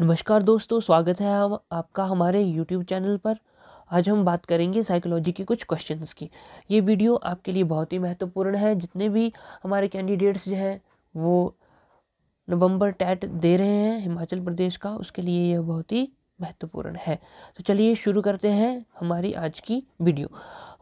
नमस्कार दोस्तों स्वागत है आप, आपका हमारे यूट्यूब चैनल पर आज हम बात करेंगे साइकोलॉजी के कुछ क्वेश्चंस की ये वीडियो आपके लिए बहुत ही महत्वपूर्ण है जितने भी हमारे कैंडिडेट्स जो हैं वो नवंबर टैट दे रहे हैं हिमाचल प्रदेश का उसके लिए यह बहुत ही महत्वपूर्ण है तो चलिए शुरू करते हैं हमारी आज की वीडियो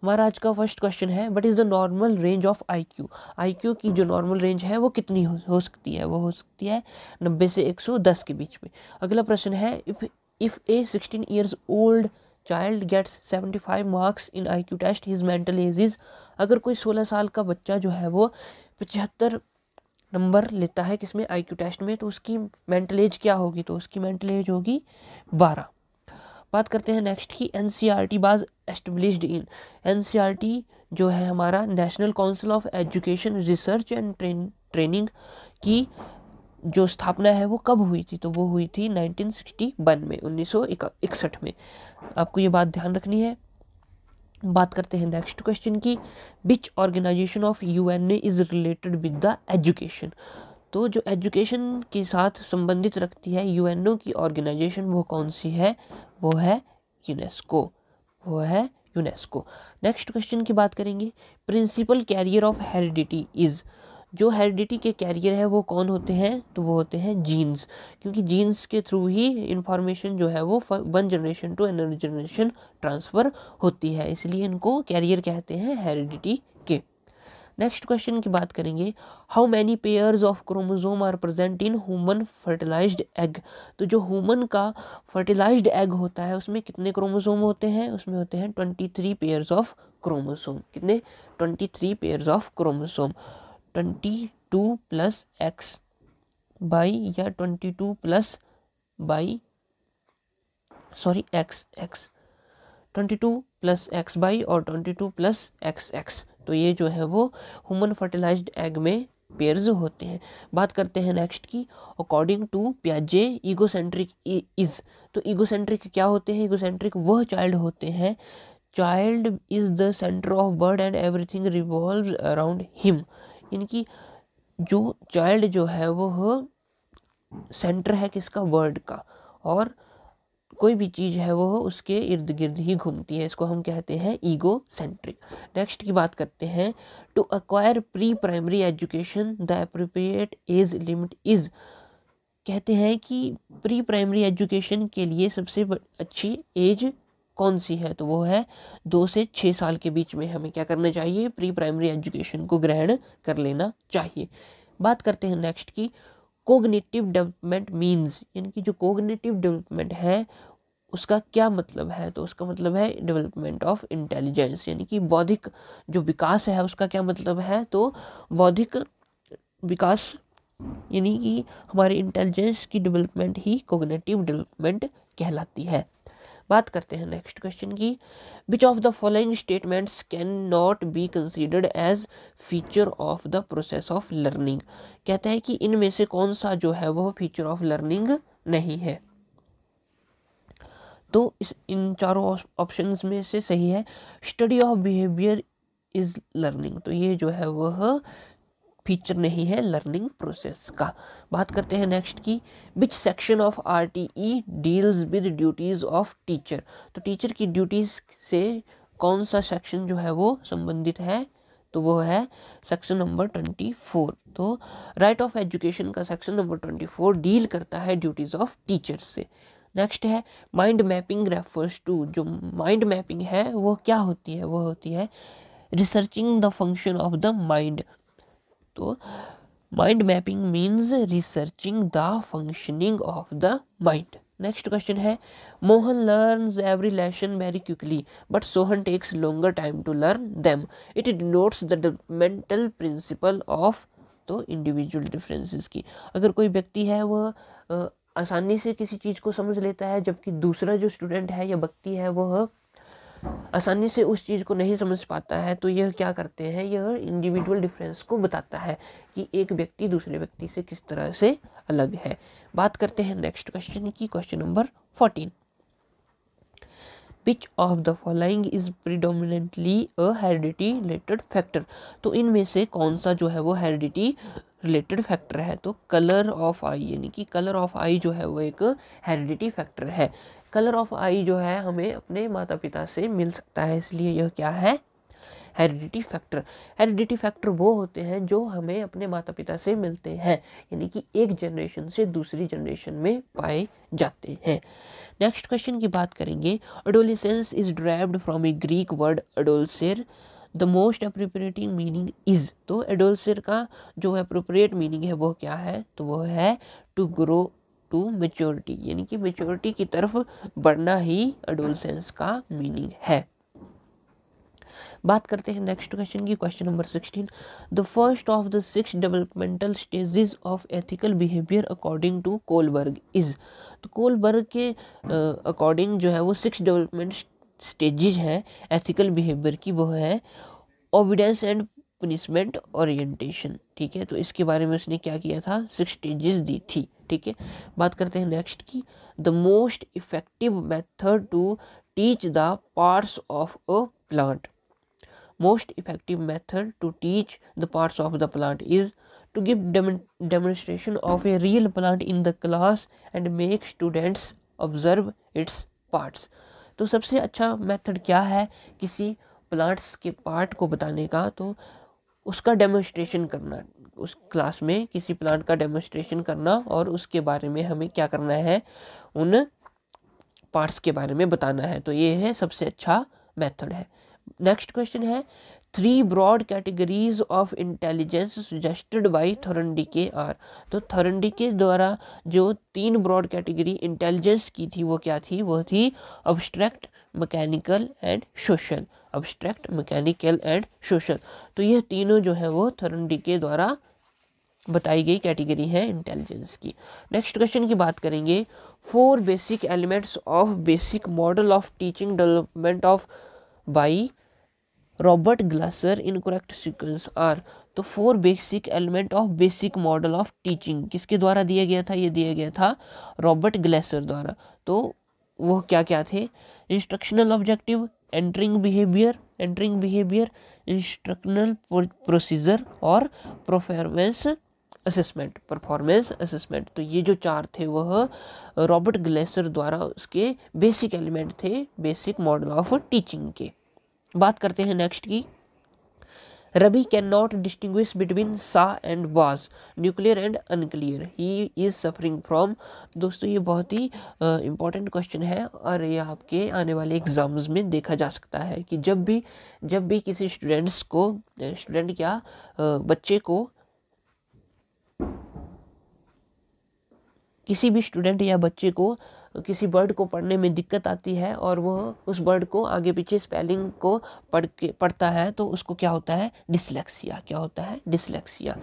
हमारा आज का फर्स्ट क्वेश्चन है what is the normal range of I Q I Q की जो नॉर्मल रेंज है वो कितनी हो, हो सकती है वो हो सकती है नब्बे से एक सौ दस के बीच में अगला प्रश्न है if if a sixteen years old child gets seventy five marks in I Q test his mental age अगर कोई सोलह साल का बच्चा जो है वो पचहत्तर नंबर लेता है किसमें आई क्यू टेस्ट में तो उसकी मेंटल एज क्या होगी तो उसकी मेंटल एज होगी बारह बात करते हैं नेक्स्ट की N C R T was established in N C R T जो है हमारा national council of education research and train training की जो स्थापना है वो कब हुई थी तो वो हुई थी 1961 में 1961 में आपको ये बात ध्यान रखनी है बात करते हैं नेक्स्ट क्वेश्चन की which organization of U N A is related with the education तो जो एजुकेशन के साथ संबंधित रखती है यू की ऑर्गेनाइजेशन वो कौन सी है वो है यूनेस्को वो है यूनेस्को नेक्स्ट क्वेश्चन की बात करेंगे principal carrier of heredity is जो हेरिडिटी के कैरियर है वो कौन होते हैं तो वो होते हैं जीन्स क्योंकि जीन्स के थ्रू ही इंफॉर्मेशन जो है वो one generation to another generation transfer होती है इसलिए इनको कैरियर कहते हैं हेरिडिटी के नेक्स्ट क्वेश्चन की बात करेंगे how many pairs of chromosome are present in human fertilize egg तो जो ह्यूमन का फर्टिलाइज्ड एग होता है उसमें कितने क्रोमोजोम होते हैं उसमें होते हैं twenty three pairs of chromosome कितने twenty three pairs of chromosome twenty two plus X by या twenty two plus by sorry X X twenty two plus X by और twenty two plus X X तो ये जो है वो human fertilized egg में pairs होते हैं बात करते हैं नेक्स्ट की अकॉर्डिंग टू प्याजे ईगोसेंट्रिक इज़ तो ईगोसेंट्रिक क्या होते हैं ईगोसेंट्रिक वह चाइल्ड होते हैं child is the centre of world and everything revolve around him यानी कि जो चाइल्ड जो है वो हो, सेंटर है किसका वर्ल्ड का और कोई भी चीज़ है वो उसके इर्द गिर्द ही घूमती है इसको हम कहते हैं ईगो सेंट्रिक नेक्स्ट की बात करते हैं to acquire pre primary education the appropriate age limit is कहते हैं कि प्री प्राइमरी एजुकेशन के लिए सबसे अच्छी एज कौन सी है तो वो है दो से छः साल के बीच में हमें क्या करना चाहिए प्री प्राइमरी एजुकेशन को ग्रहण कर लेना चाहिए बात करते हैं नेक्स्ट की कोग्नेटिव डेवलपमेंट मीन्स यानी कि जो कोगनेटिव डेवलपमेंट है उसका क्या मतलब है तो उसका मतलब है डेवलपमेंट ऑफ इंटेलिजेंस यानी कि बौद्धिक जो विकास है उसका क्या मतलब है तो बौद्धिक विकास यानी कि हमारे इंटेलिजेंस की डेवलपमेंट ही कोगनेटिव डेवलपमेंट कहलाती है बात करते हैं नेक्स्ट क्वेश्चन की which of the following statements can not be considered as feature of the process of learning कहता है कि इनमें से कौन सा जो है वह फीचर ऑफ लर्निंग नहीं है तो इस इन चारों ऑप्शन में से सही है study of behaviour is learning तो ये जो है वह फीचर नहीं है लर्निंग प्रोसेस का बात करते हैं नेक्स्ट की which section of R T E deals with duties of teacher तो टीचर की ड्यूटीज़ से कौन सा सेक्शन जो है वो संबंधित है तो वो है सेक्शन नंबर ट्वेंटी फोर तो राइट ऑफ एजुकेशन का section number twenty four deal करता है ड्यूटीज़ ऑफ टीचर से नेक्स्ट है माइंड मैपिंग रेफर्स टू जो माइंड मैपिंग है वो क्या होती है वो होती है researching the function of the mind तो mind mapping means researching the functioning of the mind next question है Mohan learn every lesson very quickly but Sohan takes longer time to learn them it denotes the developmental principle of तो individual differences की अगर कोई व्यक्ति है वह आसानी से किसी चीज़ को समझ लेता है जबकि दूसरा जो स्टूडेंट है या व्यक्ति है वह आसानी से उस चीज़ को नहीं समझ पाता है तो यह क्या करते हैं यह इंडिविजुअल डिफरेंस को बताता है कि एक व्यक्ति दूसरे व्यक्ति से किस तरह से अलग है बात करते हैं नेक्स्ट क्वेश्चन की question number fourteen which of the following is predominantly a heredity related factor तो इनमें से कौन सा जो है वो हेरिडिटी रिलेटेड फैक्टर है तो कलर ऑफ आई यानी कि कलर ऑफ आई जो है वो एक हेरिडिटी फैक्टर है कलर ऑफ आई जो है हमें अपने माता पिता से मिल सकता है इसलिए यह क्या है हेरिडिटी फैक्टर हेरिडिटी फैक्टर वो होते हैं जो हमें अपने माता पिता से मिलते हैं यानी कि एक जनरेशन से दूसरी जनरेशन में पाए जाते हैं नेक्स्ट क्वेश्चन की बात करेंगे adolescence is derived from a Greek word adolescere the most appropriating meaning is तो एडोलसेर का जो अप्रोप्रिएट मीनिंग है वो क्या है तो वो है टू ग्रो टू मेच्योरिटी यानी कि मेच्योरिटी की तरफ बढ़ना ही अडोलसेंस का मीनिंग है बात करते हैं नेक्स्ट क्वेश्चन की question number sixteen the first of the six developmental stages of ethical behaviour according to Kohlberg is तो कोलबर्ग के अकॉर्डिंग uh, जो है वो सिक्स डेवलपमेंट स्टेजेज हैं एथिकल बिहेवियर की वो है ओविडेंस एंड पनिशमेंट ओरिएंटेशन ठीक है तो इसके बारे में उसने क्या किया था सिक्स स्टेजेस दी थी ठीक है बात करते हैं नेक्स्ट की the most effective method to teach the parts of a plant most effective method to teach the parts of the plant is to give demonstration of a real plant in the class and make students observe its parts तो सबसे अच्छा method क्या है किसी plants के part को बताने का तो उसका डेमोस्ट्रेशन करना उस क्लास में किसी प्लांट का डेमोस्ट्रेशन करना और उसके बारे में हमें क्या करना है उन पार्ट्स के बारे में बताना है तो ये है सबसे अच्छा मेथड है नेक्स्ट क्वेश्चन है three broad categories of intelligence suggested by Thorndike के आर तो थरनडी के द्वारा जो तीन ब्रॉड कैटेगरी इंटेलिजेंस की थी वो क्या थी वो थी abstract mechanical and social abstract mechanical and social तो यह तीनों जो है वो थरनडी के द्वारा बताई गई कैटेगरी है इंटेलिजेंस की नेक्स्ट क्वेश्चन की बात करेंगे four basic elements of basic model of teaching development of by Robert Glaser in correct sequence are तो four basic element of basic model of teaching किसके द्वारा दिया गया था ये दिया गया था रॉबर्ट ग्लेसर द्वारा तो वो क्या क्या थे instructional objective entering behaviour entering behaviour instructional procedure और परफॉर्मेंस असेसमेंट परफॉर्मेंस असेसमेंट तो ये जो चार थे वह रॉबर्ट ग्लेसर द्वारा उसके बेसिक एलिमेंट थे बेसिक मॉडल ऑफ टीचिंग के बात करते हैं नेक्स्ट की Rabi cannot distinguish between sa and was, nuclear and unclear. He is suffering from. दोस्तों ये बहुत ही इम्पोर्टेंट uh, क्वेश्चन है और ये आपके आने वाले एग्जाम्स में देखा जा सकता है कि जब भी जब भी किसी स्टूडेंट्स को स्टूडेंट क्या uh, बच्चे को किसी भी स्टूडेंट या बच्चे को uh, किसी वर्ड को पढ़ने में दिक्कत आती है और वह उस वर्ड को आगे पीछे स्पेलिंग को पढ़ के पढ़ता है तो उसको क्या होता है डिसलेक्सिया क्या होता है डिसलेक्सिया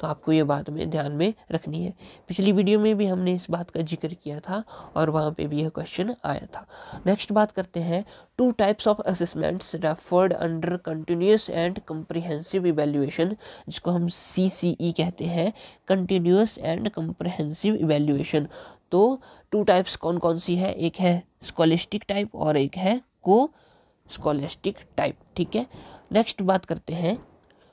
तो आपको ये बात में ध्यान में रखनी है पिछली वीडियो में भी हमने इस बात का जिक्र किया था और वहाँ पे भी यह क्वेश्चन आया था नेक्स्ट बात करते हैं two types of assessments referred under continuous and comprehensive evaluation जिसको हम सी e कहते हैं कंटिन्यूस एंड कम्प्रहेंसिव इवेल्यूएशन तो टू टाइप्स कौन कौन सी है एक है स्कॉलिस्टिक टाइप और एक है को स्कॉलिस्टिक टाइप ठीक है नेक्स्ट बात करते हैं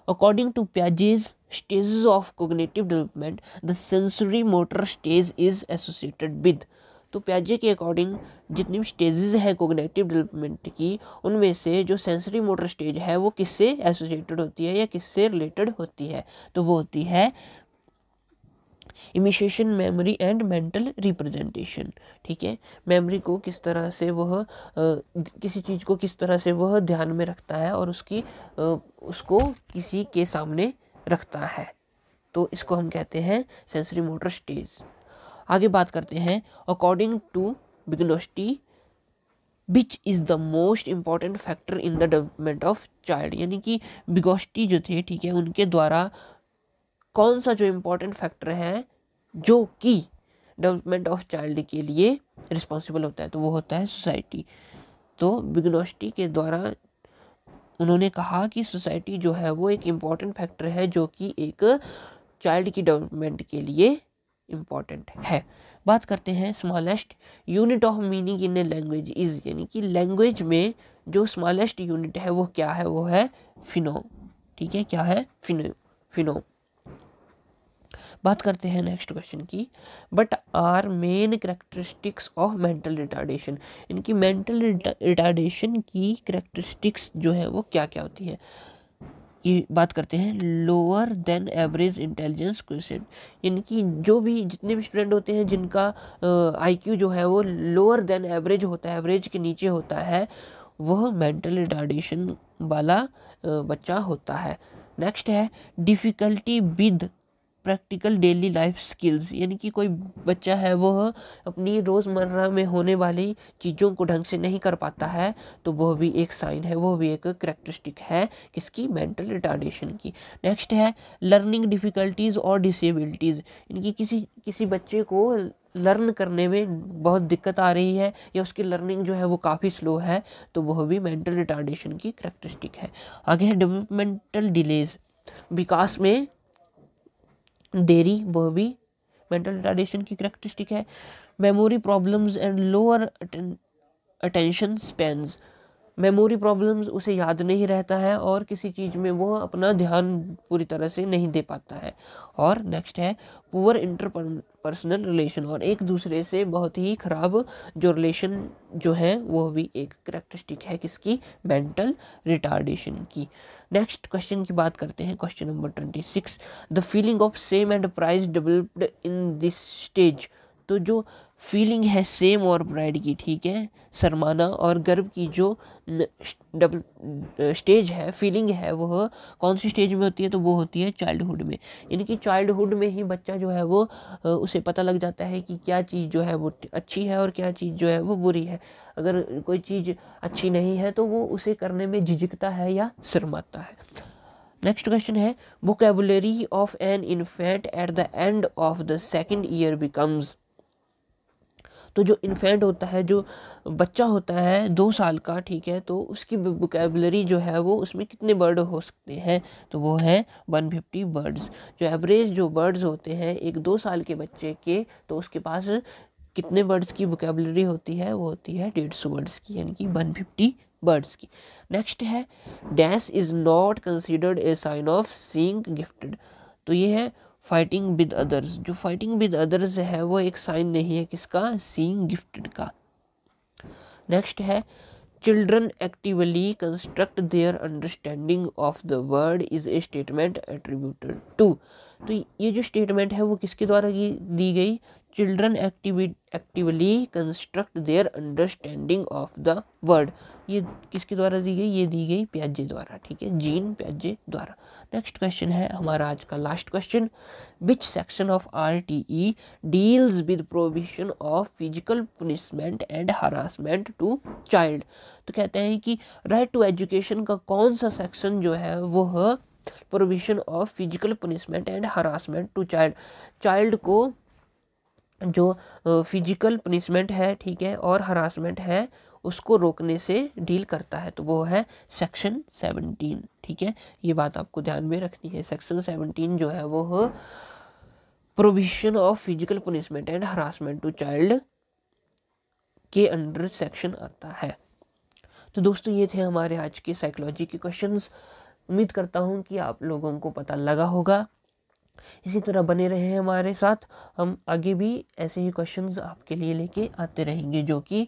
according to Piaget's stage of cognitive development the sensory motor stage is associated with तो प्याजे के अकॉर्डिंग जितनी भी स्टेजेस हैं कोग्नेटिव डेवलपमेंट की उनमें से जो सेंसरी मोटर स्टेज है वो किससे एसोसिएटेड होती है या किससे रिलेटेड होती है तो वो होती है imitation memory and mental representation ठीक है मेमोरी को किस तरह से वह किसी चीज़ को किस तरह से वह ध्यान में रखता है और उसकी उसको किसी के सामने रखता है तो इसको हम कहते हैं सेंसरी मोटर स्टेज आगे बात करते हैं अकॉर्डिंग टू बिग्नोस्टी which is the most important factor in the development of child यानी कि बिगोस्टी जो थे ठीक है उनके द्वारा कौन सा जो इम्पोर्टेंट फैक्टर है जो कि डेवलपमेंट ऑफ चाइल्ड के लिए रिस्पॉन्सिबल होता है तो वो होता है सोसाइटी तो बिगनोस्टी के द्वारा उन्होंने कहा कि सोसाइटी जो है वो एक इम्पॉर्टेंट फैक्टर है जो कि एक चाइल्ड की डेवलपमेंट के लिए इम्पॉर्टेंट है बात करते हैं smallest unit of meaning in a language is यानी कि लैंग्वेज में जो स्मॉलेस्ट यूनिट है वो क्या है वो है फिनोम ठीक है क्या है फिनो फिनोम बात करते हैं नेक्स्ट क्वेश्चन की what are main characteristics of mental retardation इनकी मेंटल रिटार्डेशन की करेक्टरिस्टिक्स जो है वो क्या क्या होती है ये बात करते हैं lower than average intelligence question इनकी जो भी जितने भी स्टूडेंट होते हैं जिनका आईक्यू जो है वो लोअर देन एवरेज होता है एवरेज के नीचे होता है वह मेंटल रिटार्डेशन वाला बच्चा होता है नेक्स्ट है difficulty with practical daily life skills यानी कि कोई बच्चा है वह अपनी रोज़मर्रा में होने वाली चीज़ों को ढंग से नहीं कर पाता है तो वह भी एक साइन है वह भी एक करेक्टरिस्टिक है किसकी मेंटल रिटार्डेशन की नेक्स्ट है लर्निंग डिफ़िकल्टीज़ और डिसेबिलिटीज़ इनकी किसी किसी बच्चे को लर्न करने में बहुत दिक्कत आ रही है या उसकी लर्निंग जो है वो काफ़ी स्लो है तो वह भी मेंटल रिटार्डेशन की करेक्टरिस्टिक है आगे है डेवलपमेंटल डिलेज़ विकास में देरी वह भी मेंटल रिटार्डेशन की करेक्टरिस्टिक है memory problems and lower attention span memory problems उसे याद नहीं रहता है और किसी चीज़ में वो अपना ध्यान पूरी तरह से नहीं दे पाता है और नेक्स्ट है पुअर इंटर पर्सनल रिलेशन और एक दूसरे से बहुत ही ख़राब जो रिलेशन जो है वो भी एक करेक्टरिस्टिक है किसकी मेंटल रिटार्डेशन की नेक्स्ट क्वेश्चन की बात करते हैं question number twenty six the feeling of shame and pride developed in this stage तो जो फीलिंग है सेम और ब्राइड की ठीक है सरमाना और गर्व की जो डबल स्टेज है फीलिंग है वह कौन सी स्टेज में होती है तो वो होती है चाइल्डहुड में यानी कि चाइल्डहुड में ही बच्चा जो है वो उसे पता लग जाता है कि क्या चीज़ जो है वो अच्छी है और क्या चीज़ जो है वो बुरी है अगर कोई चीज़ अच्छी नहीं है तो वो उसे करने में झिझकता है या शर्माता है नेक्स्ट क्वेश्चन है vocabulary of an infant at the end of the second year becomes तो जो इन्फेंट होता है जो बच्चा होता है दो साल का ठीक है तो उसकी वोकेबलरी जो है वो उसमें कितने बर्ड हो सकते हैं तो वो है वन फिफ्टी बर्ड्स जो एवरेज जो बर्ड्स होते हैं एक दो साल के बच्चे के तो उसके पास कितने बर्ड्स की वोकेबलरी होती है वो होती है डेढ़ सौ बर्ड्स की यानी कि वन फिफ्टी बर्ड्स की नेक्स्ट है dash is not considered a sign of being gifted तो ये है फाइटिंग विद अदर्स जो फाइटिंग विद अदर्स है वो एक साइन नहीं है किसका सीइंग गिफ्टेड का नेक्स्ट है children actively construct their understanding of the world is a statement attributed to तो ये जो स्टेटमेंट है वो किसके द्वारा दी गई चिल्ड्रन एक्टिविट actively construct their understanding of the world ये किसके द्वारा दी गई ये दी गई प्याजे द्वारा ठीक है जीन प्याजे द्वारा नेक्स्ट क्वेश्चन है हमारा आज का last question which section of R T E deals with provision of physical punishment and harassment to child तो कहते हैं कि राइट टू एजुकेशन का कौन सा सेक्शन जो है वो है provision of physical punishment and harassment to child child को जो फिजिकल पनिशमेंट है ठीक है और हरासमेंट है उसको रोकने से डील करता है तो वो है सेक्शन सेवनटीन ठीक है ये बात आपको ध्यान में रखनी है सेक्शन सेवनटीन जो है वो provision of physical punishment and harassment to child के अंडर सेक्शन आता है तो दोस्तों ये थे हमारे आज के साइकोलॉजी के क्वेश्चंस उम्मीद करता हूँ कि आप लोगों को पता लगा होगा इसी तरह बने रहे हैं हमारे साथ हम आगे भी ऐसे ही क्वेश्चंस आपके लिए लेके आते रहेंगे जो कि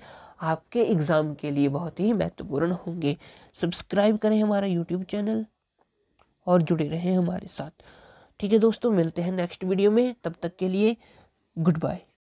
आपके एग्ज़ाम के लिए बहुत ही महत्वपूर्ण होंगे सब्सक्राइब करें हमारा यूट्यूब चैनल और जुड़े रहें हमारे साथ ठीक है दोस्तों मिलते हैं नेक्स्ट वीडियो में तब तक के लिए गुड बाय